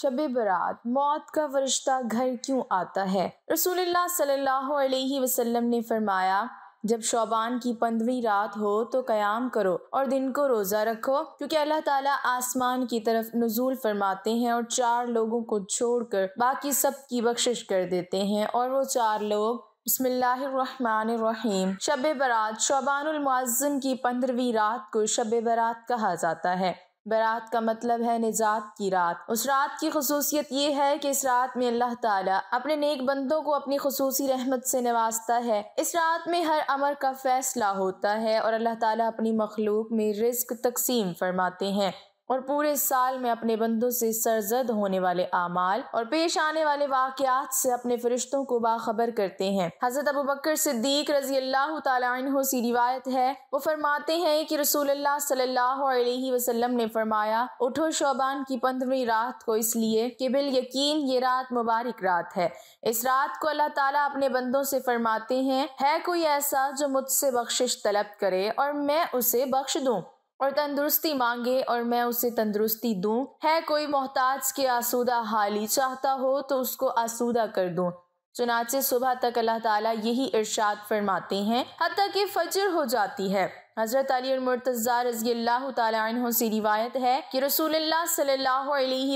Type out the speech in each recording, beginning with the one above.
शब बरात मौत का फरिश्ता घर क्यों आता है रसूलुल्लाह सल्लल्लाहु अलैहि वसल्लम ने फरमाया जब शोबान की पंद्रवी रात हो तो कयाम करो और दिन को रोज़ा रखो क्योंकि अल्लाह ताला आसमान की तरफ नजूल फरमाते हैं और चार लोगों को छोड़कर बाकी सब की बख्शिश कर देते हैं और वो चार लोग बसमीम शब बरात शोबानमज़म की पंद्रवी रात को शब बरात कहा जाता है बरात का मतलब है निजात की रात उस रात की खसूसियत ये है कि इस रात में अल्लाह ताला अपने नेक बंदों को अपनी खसूसी रहमत से नवाजता है इस रात में हर अमर का फैसला होता है और अल्लाह ताला अपनी मखलूक में रिस्क तकसीम फरमाते हैं और पूरे साल में अपने बंदों से सरजद होने वाले अमाल और पेश आने वाले वाकयात से अपने फरिश्तों को बाखबर करते हैं हजरत अबू बकर सिद्दीक रजी अल्लाह तु सी रिवायत है वो फरमाते हैं कि रसूल सल्लाम वसल्लम ने फरमाया उठो शोबान की पंद्रवी रात को इसलिए कि बिल यकीन ये रात मुबारक रात है इस रात को अल्लाह ताला अपने बंदों से फरमाते हैं है कोई ऐसा जो मुझसे बख्शिश तलब करे और मैं उसे बख्श दूँ और तंदुरुस्ती मांगे और मैं उसे तंदुरुस्ती दूँ है कोई मोहताज के आसूदा हाली चाहता हो तो उसको आसूदा कर दूँ चुनाचे सुबह तक अल्लाह ताला यही इरशाद फरमाते हैं हती कि फजर हो जाती है हज़रत अली और मुर्तज़ा रजी अल्लाह तु से रिवायत है कि रसूल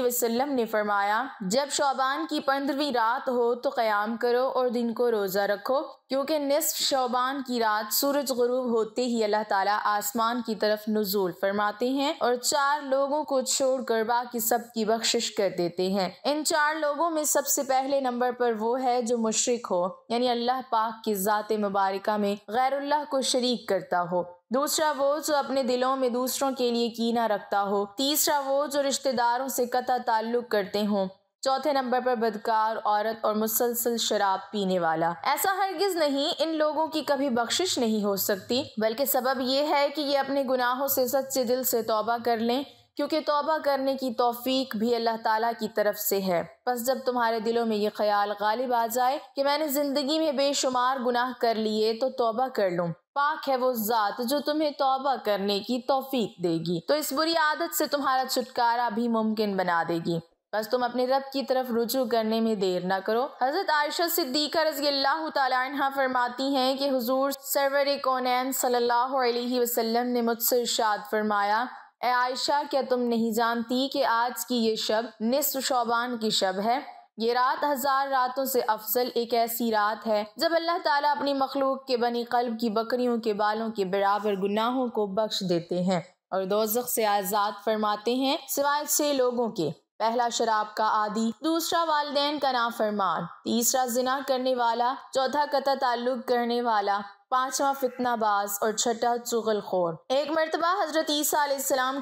वसम ने फरमाया जब शोबान की पंद्रहवीं रात हो तो क़याम करो और दिन को रोज़ा रखो क्योंकि नसफ शोबान की रात सूरज गरूब होते ही अल्लाह ताला आसमान की तरफ नजूल फरमाते हैं और चार लोगों को छोड़ कर बाकी सब की बख्शिश कर देते हैं इन चार लोगों में सबसे पहले नंबर पर वो है जो मुशरक हो यानी अल्लाह पाक की ज़ात मुबारक में गैरुल्लाह को शरीक करता हो दूसरा वो जो अपने दिलों में दूसरों के लिए कीना रखता हो तीसरा वो जो रिश्तेदारों से कतः ताल्लुक करते हों चौथे नंबर पर बदकार औरत और मुसलसल शराब पीने वाला ऐसा हरगिज नहीं इन लोगों की कभी बख्शिश नहीं हो सकती बल्कि सबब यह है कि ये अपने गुनाहों से सच्चे दिल से तौबा कर लें क्योंकि तोबा करने की तोफ़ीक भी अल्लाह ताला की तरफ से है बस जब तुम्हारे दिलों में ये ख्याल गालिब आ जाए कि मैंने ज़िंदगी में बेशुमार गुनाह कर लिए तो तोबा कर लूँ पाक है वो ज़ात जो तुम्हें तोबा करने की तोफ़ीक देगी तो इस बुरी आदत से तुम्हारा छुटकारा भी मुमकिन बना देगी बस तुम अपने रब की तरफ रुजू करने में देर ना करो हजरत आयशा सिद्दीका रजी अल्लाह तहा फरमाती हैं कि हुजूर सरवर कौन सल्लल्लाहु अलैहि वसल्लम ने मुझसे इर्शाद फरमाया ए आयशा क्या तुम नहीं जानती कि आज की ये शब निसफ शोबान की शब है ये रात हजार रातों से अफजल एक ऐसी रात है जब अल्लाह ताला अपनी मखलूक के बनी कल्ब की बकरियों के बालों के बराबर गुनाहों को बख्श देते हैं और दोजख से आज़ाद फरमाते हैं सिवाय से लोगों के पहला शराब का आदि दूसरा वाले का नाफरमान तीसरा जिना करने वाला चौथा कतः ताल्लुक करने वाला पांचवा फितनाबाज और छठा चुगलखोर एक मरतबा हजरत ईसा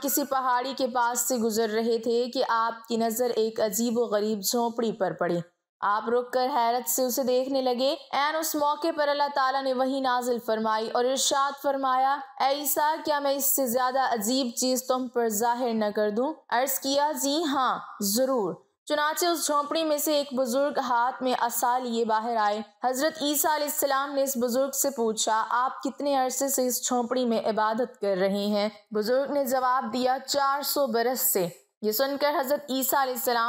किसी पहाड़ी के पास से गुजर रहे थे कि आपकी नज़र एक अजीब व गरीब झोंपड़ी पर पड़ी आप रुककर हैरत से उसे देखने लगे एन उस मौके पर अल्लाह ताला ने वही नाजिल फरमाई और इरशाद फरमाया ऐसा क्या मैं इससे ज्यादा अजीब चीज तुम पर जाहिर न कर दूं अर्ज किया जी हाँ जरूर चुनाचे उस झोंपड़ी में से एक बुजुर्ग हाथ में असा लिए बाहर आए हजरत ईसा ने इस बुजुर्ग से पूछा आप कितने अरसे से इस झोंपड़ी में इबादत कर रहे हैं बुजुर्ग ने जवाब दिया चार सौ बरस से ये सुनकर हज़रत ईसा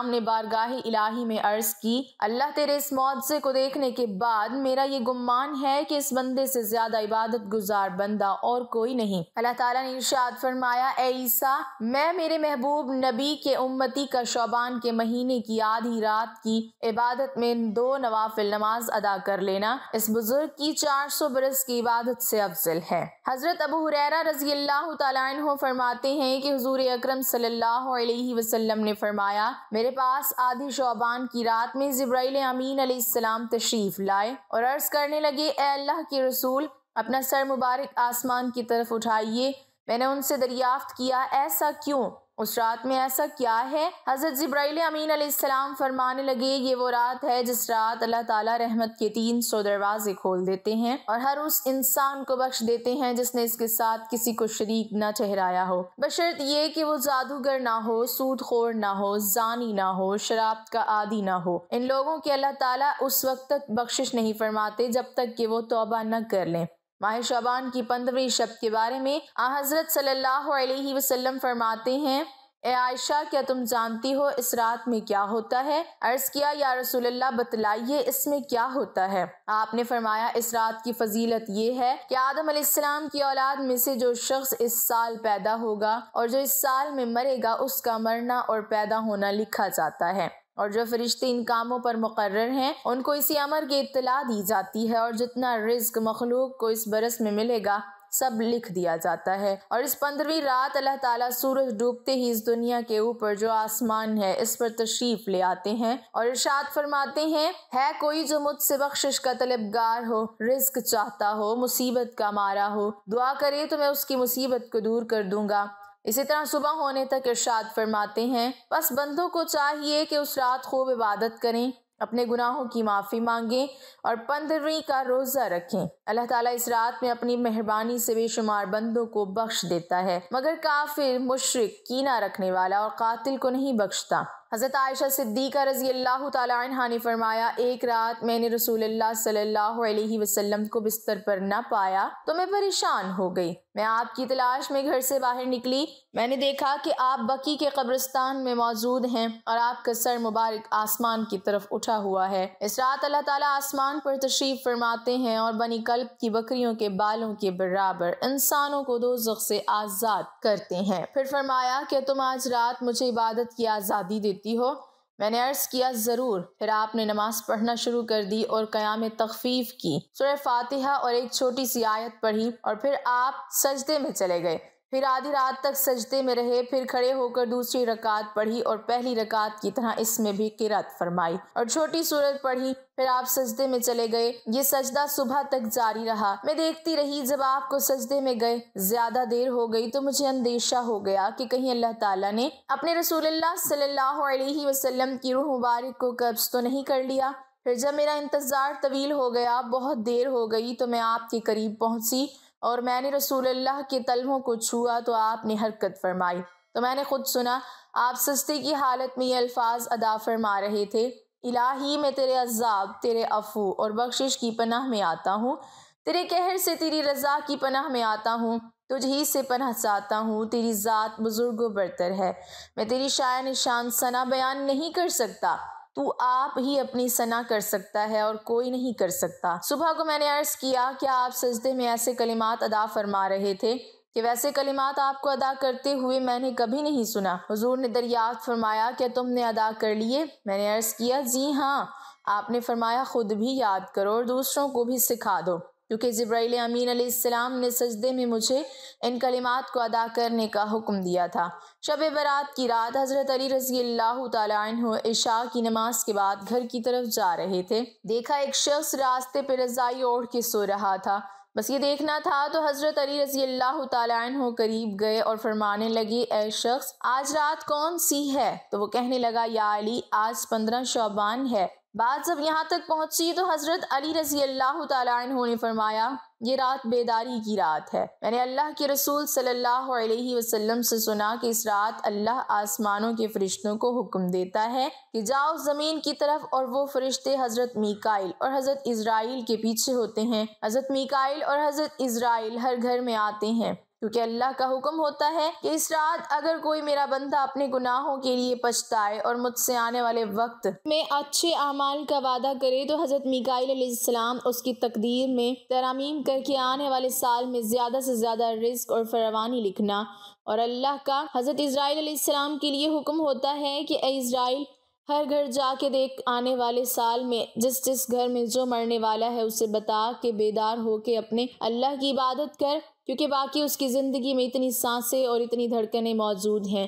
ने बारगाह इलाही में अर्ज़ की अल्लाह तेरे इस मुआवजे को देखने के बाद मेरा ये गुमान है कि इस बंदे से ज़्यादा इबादत गुजार बंदा और कोई नहीं अल्लाह ताला ने इर्शाद फरमाया ईसा मैं मेरे महबूब नबी के उम्मती का शोबान के महीने की आधी रात की इबादत में दो नवाफिल नमाज अदा कर लेना इस बुजुर्ग की चार सौ बरस की इबादत से अफजल है हज़रत अबू हुरैरा रजी अल्लाह तु फरमाते हैं कि हजूर अक्रम सल्ला वसल्लम ने फरमाया मेरे पास आधी शोबान की रात में जब्राइल अमीन अलीसलाम तशरीफ लाए और अर्ज करने लगे अल्लाह के रसूल अपना सर मुबारक आसमान की तरफ उठाइए मैंने उनसे दरियाफ्त किया ऐसा क्यों उस रात में ऐसा क्या है हज़रत जब्राइल अमीन अलैहिस्सलाम फरमाने लगे ये वो रात है जिस रात अल्लाह ताला रहमत के तीन सौ दरवाजे खोल देते हैं और हर उस इंसान को बख्श देते हैं जिसने इसके साथ किसी को शरीक न ठहराया हो बशर्त ये कि वो जादूगर ना हो सूद खोर ना हो जानी ना हो शराब का आदि ना हो इन लोगों के अल्लाह ताला उस वक्त तक बख्शिश नहीं फरमाते जब तक कि वो तोबा न कर लें माह शबान की पंद्रहवीं शब के बारे में आ हज़रत सल्लल्लाहु अलैहि वसल्लम फरमाते हैं ए आयशा क्या तुम जानती हो इस रात में क्या होता है अर्ज किया या रसूलल्लाह बतलाइए इसमें क्या होता है आपने फरमाया इस रात की फजीलत ये है कि आदम अलैहिस्सलाम की औलाद में से जो शख्स इस साल पैदा होगा और जो इस साल में मरेगा उसका मरना और पैदा होना लिखा जाता है और जो फरिश्ते इन कामों पर मुकर हैं उनको इसी अमर की इतला दी जाती है और जितना रिज्क मखलूक को इस बरस में मिलेगा सब लिख दिया जाता है और इस पंद्रहवीं रात अल्लाह ताला सूरज डूबते ही इस दुनिया के ऊपर जो आसमान है इस पर तशरीफ ले आते हैं और इर्शाद फरमाते हैं है कोई जो मुझसे बख्शिश का तलबगार हो रिस्क चाहता हो मुसीबत का मारा हो दुआ करे तो मैं उसकी मुसीबत को दूर कर दूंगा इसी तरह सुबह होने तक इरशाद फरमाते हैं बस बंदों को चाहिए कि उस रात खूब इबादत करें अपने गुनाहों की माफ़ी मांगें और पंद्रहवीं का रोज़ा रखें अल्लाह ताला इस रात में अपनी मेहरबानी से बेशुमार बंदों को बख्श देता है मगर काफिर मुशरक कीना रखने वाला और कातिल को नहीं बख्शता हज़रत आयशा सिद्दीक़ा रज़ी अल्लाह तला ने फरमाया एक रात मैंने रसूल सल्लल्लाहु अलैहि वसल्लम को बिस्तर पर न पाया तो मैं परेशान हो गई मैं आपकी तलाश में घर से बाहर निकली मैंने देखा कि आप बकी के कब्रिस्तान में मौजूद हैं और आपका सर मुबारक आसमान की तरफ उठा हुआ है इस रात अल्लाह ताला आसमान पर तशरीफ फरमाते हैं और बनी कल्ब की बकरियों के बालों के बराबर इंसानों को दो से आज़ाद करते हैं फिर फरमाया कि तुम आज रात मुझे इबादत की आज़ादी देते देती हो मैंने अर्ज़ किया ज़रूर फिर आपने नमाज पढ़ना शुरू कर दी और कयाम तखफीफ की सुरह फातिहा और एक छोटी सी आयत पढ़ी और फिर आप सजदे में चले गए फिर आधी रात तक सजदे में रहे फिर खड़े होकर दूसरी रकात पढ़ी और पहली रकात की तरह इसमें भी किरत फरमाई और छोटी सूरत पढ़ी फिर आप सजदे में चले गए ये सजदा सुबह तक जारी रहा मैं देखती रही जब आपको सजदे में गए ज्यादा देर हो गई तो मुझे अंदेशा हो गया कि कहीं अल्लाह ताला ने अपने रसूल सल्लाम की रूह मुबारक को कब्ज तो नहीं कर लिया फिर जब मेरा इंतजार तवील हो गया बहुत देर हो गई तो मैं आपके करीब पहुंची और मैंने रसूल अल्लाह के तलमों को छुआ तो आपने हरकत फरमाई तो मैंने खुद सुना आप सस्ती की हालत में ये अल्फाज अदा फरमा रहे थे इलाही में तेरे अजाब तेरे अफू और बख्शिश की पनाह में आता हूँ तेरे कहर से तेरी रजा की पनाह में आता हूँ तुझ ही से पनाह चाहता हूँ तेरी ज़ात बुज़ुर्ग बरतर है मैं तेरी शायन निशान सना बयान नहीं कर सकता तो आप ही अपनी सना कर सकता है और कोई नहीं कर सकता सुबह को मैंने अर्ज किया क्या आप सजदे में ऐसे कलिमात अदा फरमा रहे थे कि वैसे कलिमात आपको अदा करते हुए मैंने कभी नहीं सुना हुजूर ने दरियात फरमाया क्या तुमने अदा कर लिए मैंने अर्ज़ किया जी हाँ आपने फरमाया ख़ुद भी याद करो और दूसरों को भी सिखा दो क्योंकि जब्राइल अमीन आसमाम ने सजदे में मुझे इन कलिमात को अदा करने का हुक्म दिया था शब बरात की रात हज़रत अली रजी अल्लाह तशा की नमाज के बाद घर की तरफ जा रहे थे देखा एक शख्स रास्ते पर रजाई ओढ़ के सो रहा था बस ये देखना था तो हज़रत अली रजी अल्लाह तु करीब गए और फरमाने लगे ए शख्स आज रात कौन सी है तो वो कहने लगा या अली आज पंद्रह शोबान है बात जब यहाँ तक पहुंची तो हज़रत अली रजी अल्लाह तु ने फरमाया ये रात बेदारी की रात है मैंने अल्लाह के रसूल सल्लल्लाहु अलैहि वसल्लम से सुना कि इस रात अल्लाह आसमानों के फरिश्तों को हुक्म देता है कि जाओ ज़मीन की तरफ और वो फरिश्ते हज़रत मिकाइल और हज़रत इसराइल के पीछे होते हैं हज़रत मिकाइल और हज़रत इसराइल हर घर में आते हैं क्योंकि अल्लाह का हुक्म होता है कि इस रात अगर कोई मेरा बंदा अपने गुनाहों के लिए पछताए और मुझसे आने वाले वक्त में अच्छे अमाल का वादा करे तो हज़रत मिकाईलम उसकी तकदीर में तरामीम करके आने वाले साल में ज़्यादा से ज़्यादा रिस्क और फरवानी लिखना और अल्लाह का हज़रत इसराइल के लिए हुक्म होता है कि इसराइल हर घर जाके देख आने वाले साल में जिस जिस घर में जो मरने वाला है उसे बता के बेदार होके अपने अल्लाह की इबादत कर क्योंकि बाकी उसकी ज़िंदगी में इतनी सांसें और इतनी धड़कनें मौजूद हैं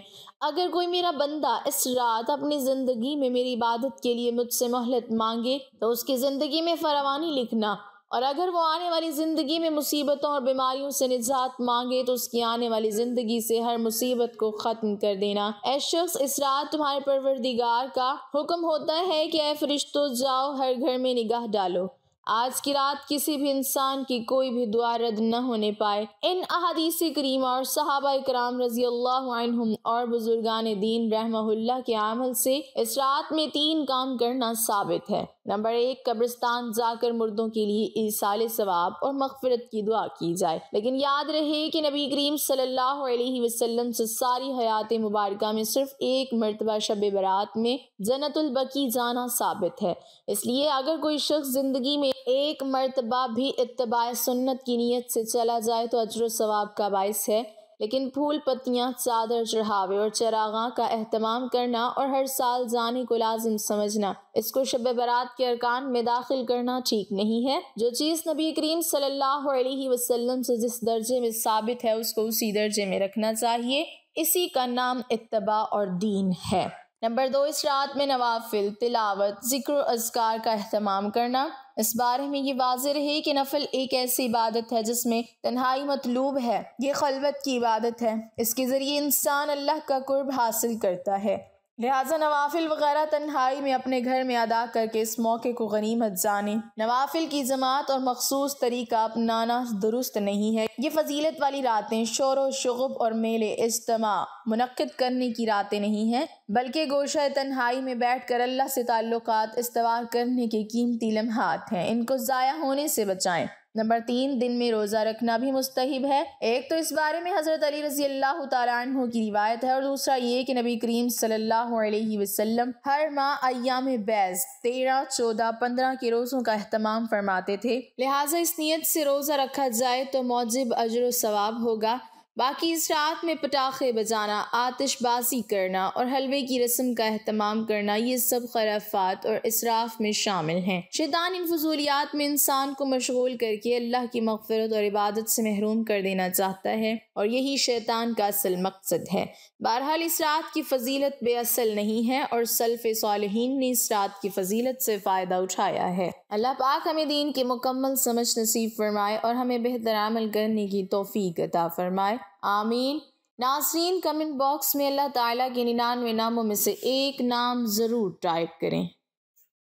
अगर कोई मेरा बंदा इस रात अपनी ज़िंदगी में मेरी इबादत के लिए मुझसे मोहलत मांगे तो उसकी ज़िंदगी में फरवानी लिखना और अगर वो आने वाली ज़िंदगी में मुसीबतों और बीमारियों से निजात मांगे तो उसकी आने वाली ज़िंदगी से हर मुसीबत को ख़त्म कर देना ए इस रात तुम्हारे परवरदिगार का हुक्म होता है कि ए फरिश्तों जाओ हर घर में निगाह डालो आज की रात किसी भी इंसान की कोई भी दुआ रद्द न होने पाए इन अहदीसी करीम और सहाबा कराम रजी अल्लाह और बुजुर्गान दीन रहमहुल्ला के आमल से इस रात में तीन काम करना साबित है नंबर एक कब्रिस्तान जाकर मुर्दों के लिए ईसाल सवाब और मगफरत की दुआ की जाए लेकिन याद रहे कि नबी करीम सल्लल्लाहु अलैहि वसल्लम से सारी हयात मुबारक में सिर्फ एक मरतबा शब बरात में जन्नतुलबकी जाना साबित है इसलिए अगर कोई शख्स ज़िंदगी में एक मरतबा भी इतबा सुन्नत की नीयत से चला जाए तो अजर सवाब का बायस है लेकिन फूल पत्तियाँ चादर चढ़ावे और चरागा का अहतमाम करना और हर साल जाने को लाजिम समझना इसको शब बरात के अरकान में दाखिल करना ठीक नहीं है जो चीज़ नबी करीम सल्लल्लाहु अलैहि वसल्लम से जिस दर्जे में साबित है उसको उसी दर्जे में रखना चाहिए इसी का नाम इतबा और दीन है नंबर दो इस रात में नवाफिल तिलावत जिक्र अजगार का अहतमाम करना इस बारे में ये वाज रहे कि नफल एक ऐसी इबादत है जिसमें तन्हाई मतलूब है ये खलबत की इबादत है इसके ज़रिए इंसान अल्लाह का कुर्ब हासिल करता है लिहाजा नवाफिल वगैरह तन्हाई में अपने घर में अदा करके इस मौके को गनीमत जाने नवाफिल की जमात और मखसूस तरीका अपनाना दुरुस्त नहीं है ये फजीलत वाली रातें शोर व शगुब और मेले इज्तमा मनद करने की रातें नहीं हैं बल्कि गोशा तन्हाई में बैठ कर अल्लाह से ताल्लुक़ इस्तवार करने के कीमती लम्हात हैं इनको ज़ाया होने से बचाएँ नंबर तीन दिन में रोज़ा रखना भी मुस्तहब है एक तो इस बारे में हज़रत अली रजी अल्लाह तु की रिवायत है और दूसरा ये कि नबी करीम सल्लल्लाहु अलैहि वसल्लम हर माह अयाम बैज तेरह चौदह पंद्रह के रोज़ों का अहतमाम फरमाते थे लिहाजा इस नीयत से रोज़ा रखा जाए तो मौजब अजर सवाब होगा बाकी इस रात में पटाखे बजाना आतिशबाजी करना और हलवे की रस्म का अहतमाम करना ये सब खराफात और इसराफ में शामिल हैं शैतान इन फजूलियात में इंसान को मशगूल करके अल्लाह की मगफरत और इबादत से महरूम कर देना चाहता है और यही शैतान का असल मकसद है बहरहाल इस रात की फजीलत बेअसल नहीं है और सल्फ सालहीन ने इस रात की फजीलत से फ़ायदा उठाया है अल्लाह पाक हमें दीन की मुकम्मल समझ नसीब फरमाए और हमें बेहतर अमल करने की तोफ़ी अदा फरमाए आमीन नाजरीन कमेंट बॉक्स में अल्लाह ताला के निन्यानवे नामों में से एक नाम ज़रूर टाइप करें